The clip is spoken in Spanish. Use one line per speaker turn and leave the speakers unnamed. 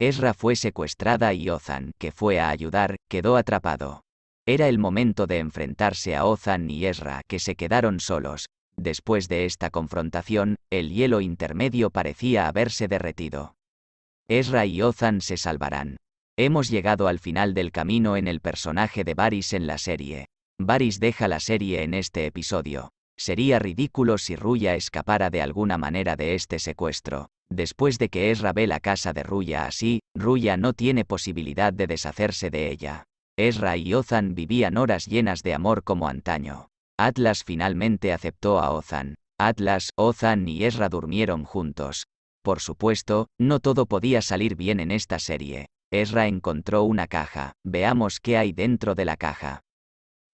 Ezra fue secuestrada y Ozan, que fue a ayudar, quedó atrapado. Era el momento de enfrentarse a Ozan y Ezra, que se quedaron solos. Después de esta confrontación, el hielo intermedio parecía haberse derretido. Ezra y Ozan se salvarán. Hemos llegado al final del camino en el personaje de Varys en la serie. Varys deja la serie en este episodio. Sería ridículo si Ruya escapara de alguna manera de este secuestro. Después de que Ezra ve la casa de Ruya así, Ruya no tiene posibilidad de deshacerse de ella. Ezra y Ozan vivían horas llenas de amor como antaño. Atlas finalmente aceptó a Ozan. Atlas, Ozan y Ezra durmieron juntos. Por supuesto, no todo podía salir bien en esta serie. Ezra encontró una caja. Veamos qué hay dentro de la caja.